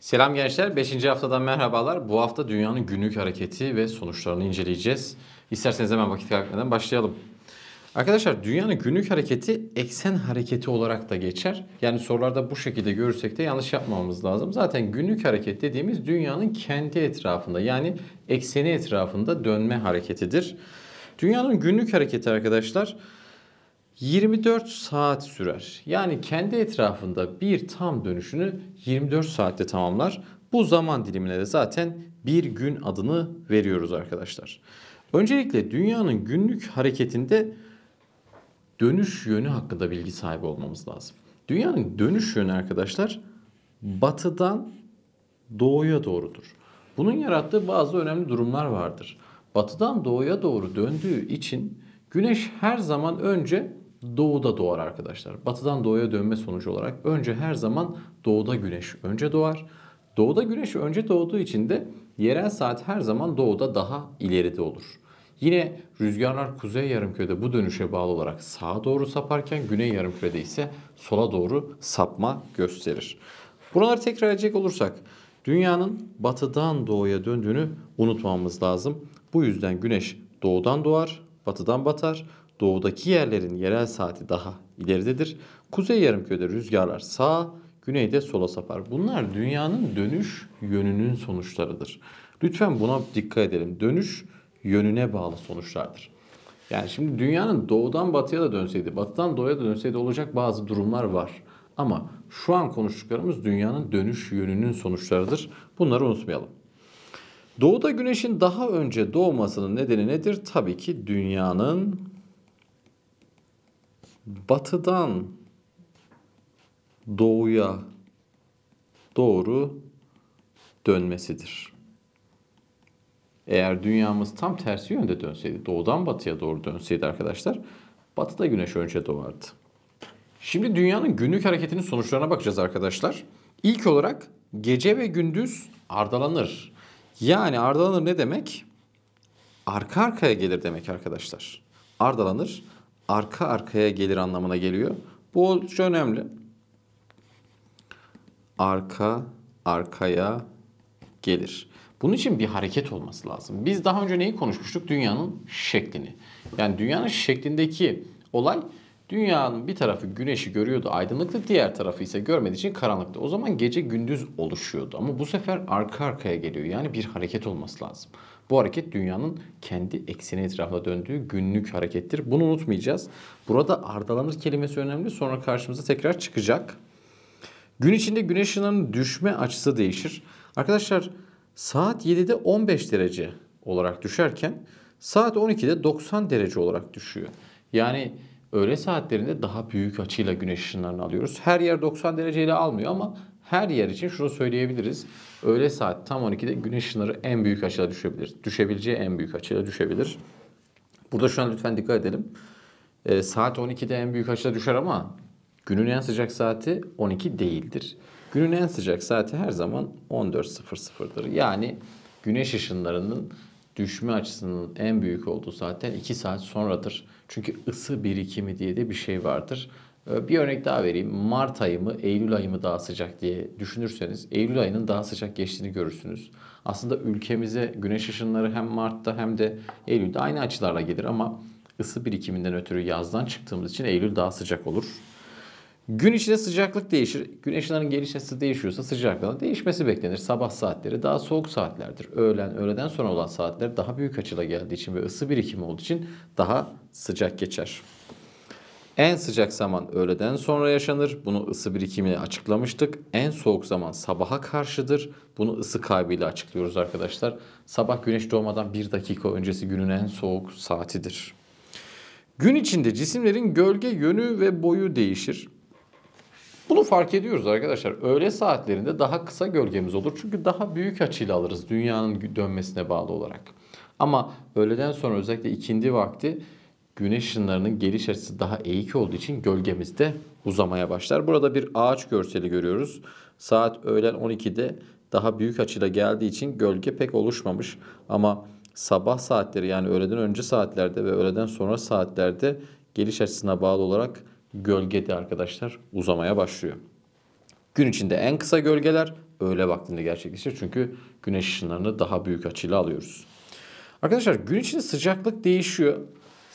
Selam gençler, 5. haftadan merhabalar. Bu hafta dünyanın günlük hareketi ve sonuçlarını inceleyeceğiz. İsterseniz hemen vakit kaybetmeden başlayalım. Arkadaşlar dünyanın günlük hareketi eksen hareketi olarak da geçer. Yani sorularda bu şekilde görürsek de yanlış yapmamamız lazım. Zaten günlük hareket dediğimiz dünyanın kendi etrafında yani ekseni etrafında dönme hareketidir. Dünyanın günlük hareketi arkadaşlar 24 saat sürer. Yani kendi etrafında bir tam dönüşünü 24 saatte tamamlar. Bu zaman dilimine de zaten bir gün adını veriyoruz arkadaşlar. Öncelikle dünyanın günlük hareketinde dönüş yönü hakkında bilgi sahibi olmamız lazım. Dünyanın dönüş yönü arkadaşlar batıdan doğuya doğrudur. Bunun yarattığı bazı önemli durumlar vardır. Batıdan doğuya doğru döndüğü için güneş her zaman önce doğuda doğar arkadaşlar. Batıdan doğuya dönme sonucu olarak önce her zaman doğuda güneş önce doğar. Doğuda güneş önce doğduğu için de yerel saat her zaman doğuda daha ileride olur. Yine rüzgarlar kuzey yarımkürede bu dönüşe bağlı olarak sağa doğru saparken güney yarımkürede ise sola doğru sapma gösterir. Buraları tekrar edecek olursak dünyanın batıdan doğuya döndüğünü unutmamamız lazım. Bu yüzden güneş doğudan doğar, batıdan batar doğudaki yerlerin yerel saati daha ileridedir. Kuzey yarımköyde rüzgarlar sağ, güneyde sola sapar. Bunlar dünyanın dönüş yönünün sonuçlarıdır. Lütfen buna dikkat edelim. Dönüş yönüne bağlı sonuçlardır. Yani şimdi dünyanın doğudan batıya da dönseydi, batıdan doğuya da dönseydi olacak bazı durumlar var. Ama şu an konuştuklarımız dünyanın dönüş yönünün sonuçlarıdır. Bunları unutmayalım. Doğuda güneşin daha önce doğmasının nedeni nedir? Tabii ki dünyanın batıdan doğuya doğru dönmesidir. Eğer dünyamız tam tersi yönde dönseydi, doğudan batıya doğru dönseydi arkadaşlar, batıda güneş önce doğardı. Şimdi dünyanın günlük hareketinin sonuçlarına bakacağız arkadaşlar. İlk olarak gece ve gündüz ardalanır. Yani ardalanır ne demek? Arka arkaya gelir demek arkadaşlar. Ardalanır arka arkaya gelir anlamına geliyor. Bu oldukça önemli. Arka arkaya gelir. Bunun için bir hareket olması lazım. Biz daha önce neyi konuşmuştuk? Dünyanın şeklini. Yani dünyanın şeklindeki olay dünyanın bir tarafı güneşi görüyordu aydınlıktı diğer tarafı ise görmediği için karanlıktı. O zaman gece gündüz oluşuyordu ama bu sefer arka arkaya geliyor. Yani bir hareket olması lazım. Bu hareket dünyanın kendi ekseni etrafında döndüğü günlük harekettir. Bunu unutmayacağız. Burada ardalanır kelimesi önemli. Sonra karşımıza tekrar çıkacak. Gün içinde güneş ışınlarının düşme açısı değişir. Arkadaşlar saat 7'de 15 derece olarak düşerken saat 12'de 90 derece olarak düşüyor. Yani öğle saatlerinde daha büyük açıyla güneş ışınlarını alıyoruz. Her yer 90 dereceyle almıyor ama her yer için şunu söyleyebiliriz. Öğle saat tam 12'de güneş ışınları en büyük açıyla düşebilir. Düşebileceği en büyük açıyla düşebilir. Burada şu an lütfen dikkat edelim. E, saat 12'de en büyük açıyla düşer ama günün en sıcak saati 12 değildir. Günün en sıcak saati her zaman 14.00'dır. Yani güneş ışınlarının düşme açısının en büyük olduğu saatten 2 saat sonradır. Çünkü ısı birikimi diye de bir şey vardır. Ee, bir örnek daha vereyim. Mart ayı mı, Eylül ayı mı daha sıcak diye düşünürseniz Eylül ayının daha sıcak geçtiğini görürsünüz. Aslında ülkemize güneş ışınları hem Mart'ta hem de Eylül'de aynı açılarla gelir ama ısı birikiminden ötürü yazdan çıktığımız için Eylül daha sıcak olur. Gün içinde sıcaklık değişir. Güneş ışınlarının geliş açısı değişiyorsa sıcaklığın değişmesi beklenir. Sabah saatleri daha soğuk saatlerdir. Öğlen, öğleden sonra olan saatler daha büyük açıla geldiği için ve ısı birikimi olduğu için daha sıcak geçer. En sıcak zaman öğleden sonra yaşanır. Bunu ısı birikimiyle açıklamıştık. En soğuk zaman sabaha karşıdır. Bunu ısı kaybıyla açıklıyoruz arkadaşlar. Sabah güneş doğmadan bir dakika öncesi günün en soğuk saatidir. Gün içinde cisimlerin gölge yönü ve boyu değişir. Bunu fark ediyoruz arkadaşlar. Öğle saatlerinde daha kısa gölgemiz olur. Çünkü daha büyük açıyla alırız dünyanın dönmesine bağlı olarak. Ama öğleden sonra özellikle ikindi vakti güneş ışınlarının geliş açısı daha eğik olduğu için gölgemizde uzamaya başlar. Burada bir ağaç görseli görüyoruz. Saat öğlen 12'de daha büyük açıyla geldiği için gölge pek oluşmamış ama sabah saatleri yani öğleden önce saatlerde ve öğleden sonra saatlerde geliş açısına bağlı olarak gölge de arkadaşlar uzamaya başlıyor. Gün içinde en kısa gölgeler öğle vaktinde gerçekleşir çünkü güneş ışınlarını daha büyük açıyla alıyoruz. Arkadaşlar gün içinde sıcaklık değişiyor.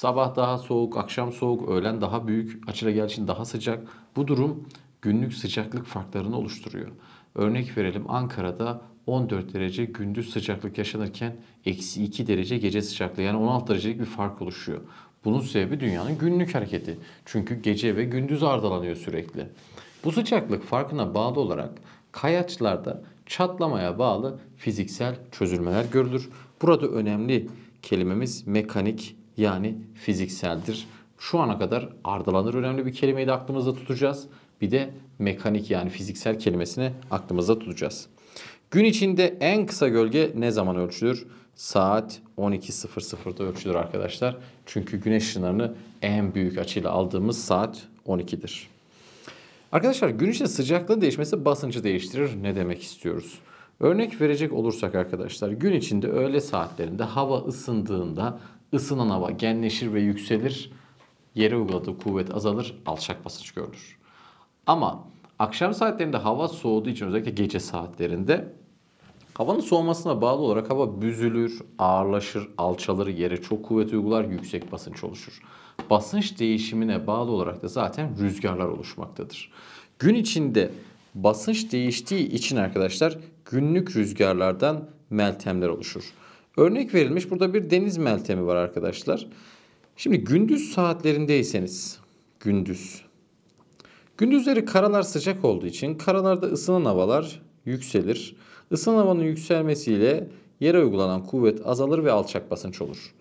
Sabah daha soğuk, akşam soğuk, öğlen daha büyük, açıra için daha sıcak. Bu durum günlük sıcaklık farklarını oluşturuyor. Örnek verelim Ankara'da 14 derece gündüz sıcaklık yaşanırken eksi 2 derece gece sıcaklığı yani 16 derecelik bir fark oluşuyor. Bunun sebebi dünyanın günlük hareketi. Çünkü gece ve gündüz ardalanıyor sürekli. Bu sıcaklık farkına bağlı olarak kayaçlarda çatlamaya bağlı fiziksel çözülmeler görülür. Burada önemli kelimemiz mekanik yani fizikseldir. Şu ana kadar ardalanır önemli bir kelimeyi de aklımızda tutacağız. Bir de mekanik yani fiziksel kelimesini aklımızda tutacağız. Gün içinde en kısa gölge ne zaman ölçülür? Saat 12.00'da ölçülür arkadaşlar. Çünkü güneş ışınlarını en büyük açıyla aldığımız saat 12'dir. Arkadaşlar gün içinde sıcaklığın değişmesi basıncı değiştirir. Ne demek istiyoruz? Örnek verecek olursak arkadaşlar gün içinde öğle saatlerinde hava ısındığında Isınan hava genleşir ve yükselir. Yere uyguladığı kuvvet azalır, alçak basınç görülür. Ama akşam saatlerinde hava soğuduğu için özellikle gece saatlerinde havanın soğumasına bağlı olarak hava büzülür, ağırlaşır, alçalır, yere çok kuvvet uygular, yüksek basınç oluşur. Basınç değişimine bağlı olarak da zaten rüzgarlar oluşmaktadır. Gün içinde basınç değiştiği için arkadaşlar günlük rüzgarlardan meltemler oluşur. Örnek verilmiş burada bir deniz meltemi var arkadaşlar. Şimdi gündüz saatlerindeyseniz gündüz. Gündüzleri karalar sıcak olduğu için karalarda ısınan havalar yükselir. Isınan havanın yükselmesiyle yere uygulanan kuvvet azalır ve alçak basınç olur.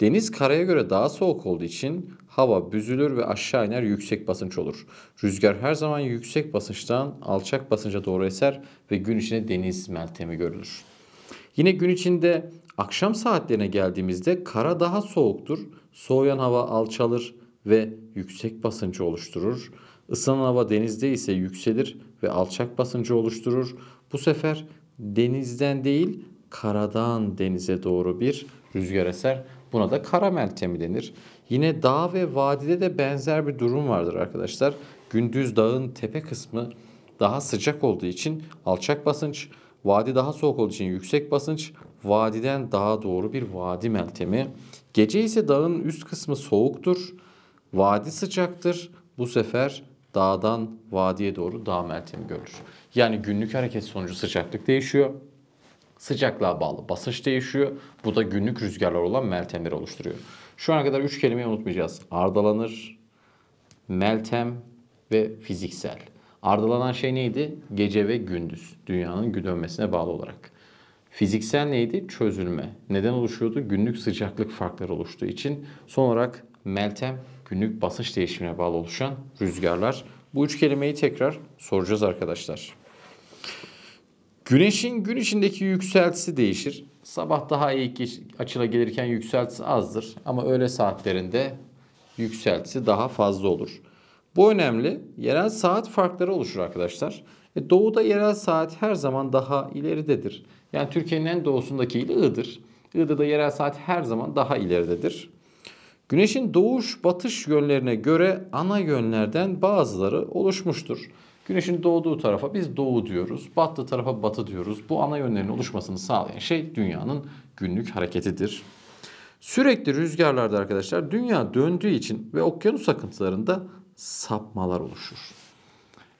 Deniz karaya göre daha soğuk olduğu için hava büzülür ve aşağı iner yüksek basınç olur. Rüzgar her zaman yüksek basınçtan alçak basınca doğru eser ve gün içinde deniz meltemi görülür. Yine gün içinde Akşam saatlerine geldiğimizde kara daha soğuktur. Soğuyan hava alçalır ve yüksek basıncı oluşturur. Isınan hava denizde ise yükselir ve alçak basıncı oluşturur. Bu sefer denizden değil karadan denize doğru bir rüzgar eser. Buna da kara meltemi denir. Yine dağ ve vadide de benzer bir durum vardır arkadaşlar. Gündüz dağın tepe kısmı daha sıcak olduğu için alçak basınç, vadi daha soğuk olduğu için yüksek basınç, vadiden daha doğru bir vadi meltemi. Gece ise dağın üst kısmı soğuktur. Vadi sıcaktır. Bu sefer dağdan vadiye doğru dağ meltemi görülür. Yani günlük hareket sonucu sıcaklık değişiyor. Sıcaklığa bağlı basınç değişiyor. Bu da günlük rüzgarlar olan meltemleri oluşturuyor. Şu ana kadar 3 kelimeyi unutmayacağız. Ardalanır, meltem ve fiziksel. Ardalanan şey neydi? Gece ve gündüz. Dünyanın dönmesine bağlı olarak. Fiziksel neydi? Çözülme. Neden oluşuyordu? Günlük sıcaklık farkları oluştuğu için. Son olarak meltem günlük basınç değişimine bağlı oluşan rüzgarlar. Bu üç kelimeyi tekrar soracağız arkadaşlar. Güneşin gün içindeki yükseltisi değişir. Sabah daha ilk açıla gelirken yükseltisi azdır ama öğle saatlerinde yükseltisi daha fazla olur. Bu önemli. Yerel saat farkları oluşur arkadaşlar. E, doğuda yerel saat her zaman daha ileridedir. Yani Türkiye'nin en doğusundaki il Iğdır. Iğdır'da yerel saat her zaman daha ileridedir. Güneşin doğuş batış yönlerine göre ana yönlerden bazıları oluşmuştur. Güneşin doğduğu tarafa biz doğu diyoruz, battığı tarafa batı diyoruz. Bu ana yönlerin oluşmasını sağlayan şey dünyanın günlük hareketidir. Sürekli rüzgarlarda arkadaşlar dünya döndüğü için ve okyanus akıntılarında sapmalar oluşur.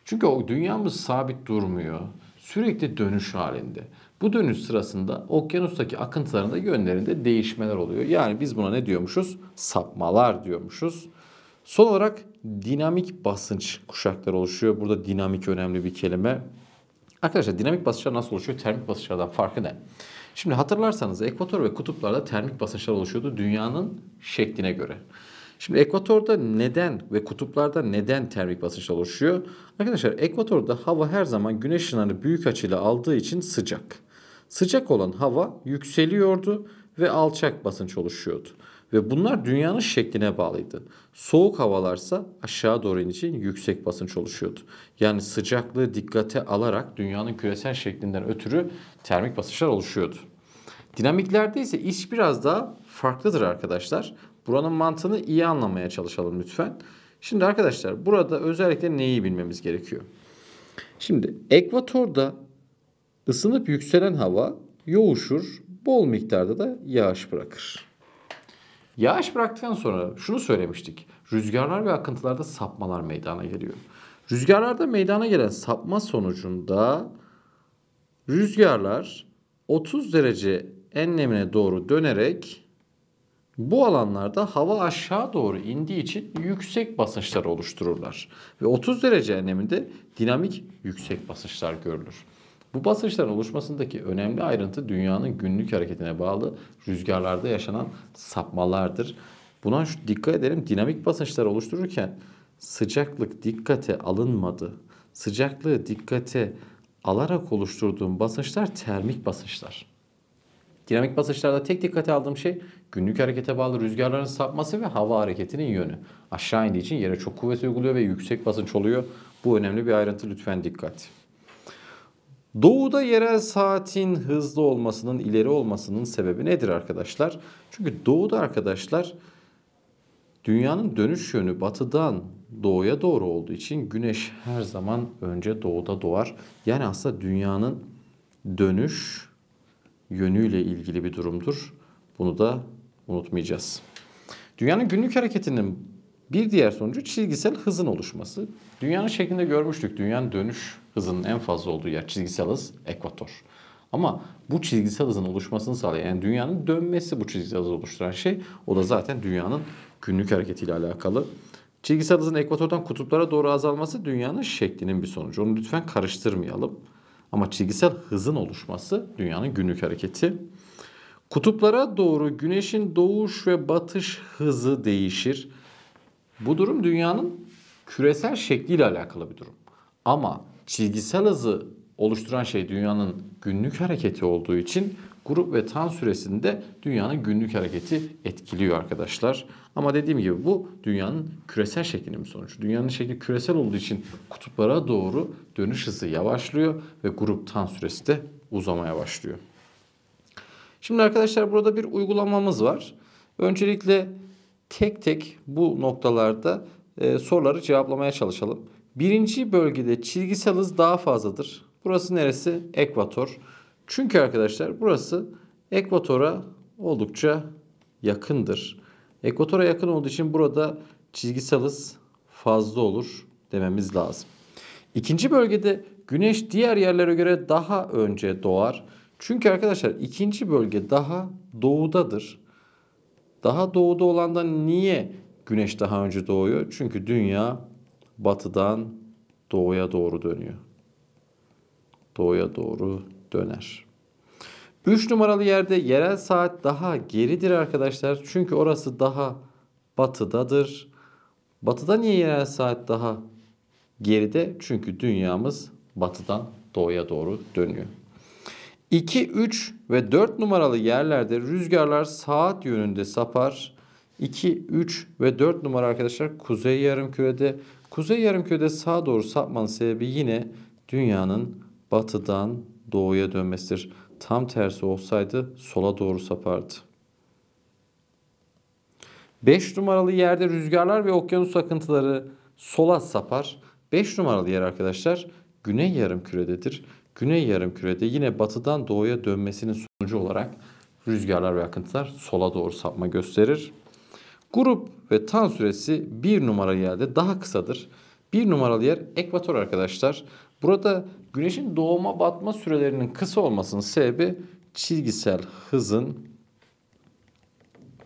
Çünkü o dünyamız sabit durmuyor. Sürekli dönüş halinde. Bu dönüş sırasında okyanustaki akıntıların da yönlerinde değişmeler oluyor. Yani biz buna ne diyormuşuz? Sapmalar diyormuşuz. Son olarak dinamik basınç kuşakları oluşuyor. Burada dinamik önemli bir kelime. Arkadaşlar dinamik basınçlar nasıl oluşuyor? Termik basınçlardan farkı ne? Şimdi hatırlarsanız ekvator ve kutuplarda termik basınçlar oluşuyordu dünyanın şekline göre. Şimdi ekvatorda neden ve kutuplarda neden termik basınç oluşuyor? Arkadaşlar ekvatorda hava her zaman güneş ışınlarını büyük açıyla aldığı için sıcak. Sıcak olan hava yükseliyordu ve alçak basınç oluşuyordu. Ve bunlar dünyanın şekline bağlıydı. Soğuk havalarsa aşağı doğru için yüksek basınç oluşuyordu. Yani sıcaklığı dikkate alarak dünyanın küresel şeklinden ötürü termik basınçlar oluşuyordu. Dinamiklerde ise iş biraz daha farklıdır arkadaşlar. Buranın mantığını iyi anlamaya çalışalım lütfen. Şimdi arkadaşlar burada özellikle neyi bilmemiz gerekiyor? Şimdi ekvatorda Isınıp yükselen hava yoğuşur, bol miktarda da yağış bırakır. Yağış bıraktıktan sonra şunu söylemiştik. Rüzgarlar ve akıntılarda sapmalar meydana geliyor. Rüzgarlarda meydana gelen sapma sonucunda rüzgarlar 30 derece enlemine doğru dönerek bu alanlarda hava aşağı doğru indiği için yüksek basınçlar oluştururlar. Ve 30 derece enleminde dinamik yüksek basınçlar görülür. Bu basınçların oluşmasındaki önemli ayrıntı dünyanın günlük hareketine bağlı rüzgarlarda yaşanan sapmalardır. Buna şu dikkat edelim dinamik basınçlar oluştururken sıcaklık dikkate alınmadı. Sıcaklığı dikkate alarak oluşturduğum basınçlar termik basınçlar. Dinamik basınçlarda tek dikkate aldığım şey günlük harekete bağlı rüzgarların sapması ve hava hareketinin yönü. Aşağı indiği için yere çok kuvvet uyguluyor ve yüksek basınç oluyor. Bu önemli bir ayrıntı lütfen dikkat. Doğuda yerel saatin hızlı olmasının, ileri olmasının sebebi nedir arkadaşlar? Çünkü doğuda arkadaşlar dünyanın dönüş yönü batıdan doğuya doğru olduğu için güneş her zaman önce doğuda doğar. Yani aslında dünyanın dönüş yönüyle ilgili bir durumdur. Bunu da unutmayacağız. Dünyanın günlük hareketinin bir diğer sonucu çizgisel hızın oluşması. Dünyanın şeklinde görmüştük. Dünyanın dönüş hızının en fazla olduğu yer çizgisel hız ekvator. Ama bu çizgisel hızın oluşmasını sağlayan yani dünyanın dönmesi bu çizgisel hızı oluşturan şey o da zaten dünyanın günlük hareketiyle alakalı. Çizgisel hızın ekvatordan kutuplara doğru azalması dünyanın şeklinin bir sonucu. Onu lütfen karıştırmayalım. Ama çizgisel hızın oluşması dünyanın günlük hareketi. Kutuplara doğru güneşin doğuş ve batış hızı değişir. Bu durum dünyanın küresel şekliyle alakalı bir durum. Ama çizgisel hızı oluşturan şey dünyanın günlük hareketi olduğu için grup ve tan süresinde dünyanın günlük hareketi etkiliyor arkadaşlar. Ama dediğim gibi bu dünyanın küresel şeklinin bir sonucu. Dünyanın şekli küresel olduğu için kutuplara doğru dönüş hızı yavaşlıyor ve grup tan süresi de uzamaya başlıyor. Şimdi arkadaşlar burada bir uygulamamız var. Öncelikle tek tek bu noktalarda e, soruları cevaplamaya çalışalım. Birinci bölgede çizgisel hız daha fazladır. Burası neresi? Ekvator. Çünkü arkadaşlar burası ekvatora oldukça yakındır. Ekvatora yakın olduğu için burada çizgisel hız fazla olur dememiz lazım. İkinci bölgede güneş diğer yerlere göre daha önce doğar. Çünkü arkadaşlar ikinci bölge daha doğudadır. Daha doğuda olandan niye güneş daha önce doğuyor? Çünkü dünya batıdan doğuya doğru dönüyor. Doğuya doğru döner. 3 numaralı yerde yerel saat daha geridir arkadaşlar. Çünkü orası daha batıdadır. Batıda niye yerel saat daha geride? Çünkü dünyamız batıdan doğuya doğru dönüyor. 2, 3 ve 4 numaralı yerlerde rüzgarlar saat yönünde sapar. 2, 3 ve 4 numara arkadaşlar kuzey yarım kürede Kuzey yarımkürede sağa doğru sapmanın sebebi yine dünyanın batıdan doğuya dönmesidir. Tam tersi olsaydı sola doğru sapardı. 5 numaralı yerde rüzgarlar ve okyanus akıntıları sola sapar. 5 numaralı yer arkadaşlar güney yarım kürededir. Güney yarım kürede yine batıdan doğuya dönmesinin sonucu olarak rüzgarlar ve akıntılar sola doğru sapma gösterir. Grup ve tan süresi 1 numaralı yerde daha kısadır. Bir numaralı yer ekvator arkadaşlar. Burada güneşin doğuma batma sürelerinin kısa olmasının sebebi çizgisel hızın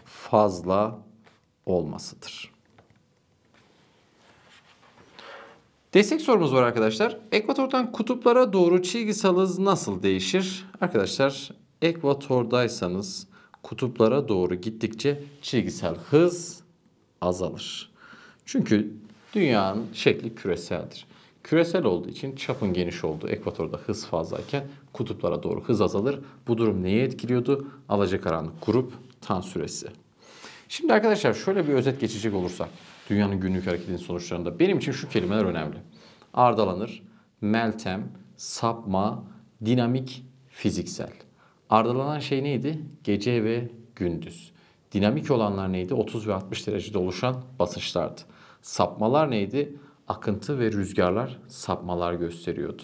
fazla olmasıdır. Destek sorumuz var arkadaşlar. Ekvatordan kutuplara doğru çizgisel hız nasıl değişir? Arkadaşlar ekvatordaysanız kutuplara doğru gittikçe çizgisel hız azalır. Çünkü dünyanın şekli küreseldir. Küresel olduğu için çapın geniş olduğu ekvatorda hız fazlayken kutuplara doğru hız azalır. Bu durum neyi etkiliyordu? Alacakaranlık grup tan süresi. Şimdi arkadaşlar şöyle bir özet geçecek olursak dünyanın günlük hareketinin sonuçlarında benim için şu kelimeler önemli. Ardalanır, meltem, sapma, dinamik, fiziksel. Ardalanan şey neydi? Gece ve gündüz. Dinamik olanlar neydi? 30 ve 60 derecede oluşan basınçlardı. Sapmalar neydi? Akıntı ve rüzgarlar sapmalar gösteriyordu.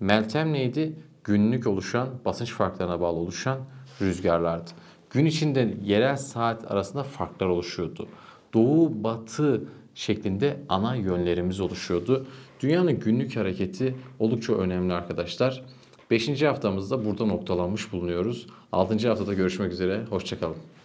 Meltem neydi? Günlük oluşan basınç farklarına bağlı oluşan rüzgarlardı. Gün içinde yerel saat arasında farklar oluşuyordu. Doğu, batı şeklinde ana yönlerimiz oluşuyordu. Dünyanın günlük hareketi oldukça önemli arkadaşlar. 5. haftamızda burada noktalanmış bulunuyoruz. 6. haftada görüşmek üzere. Hoşçakalın.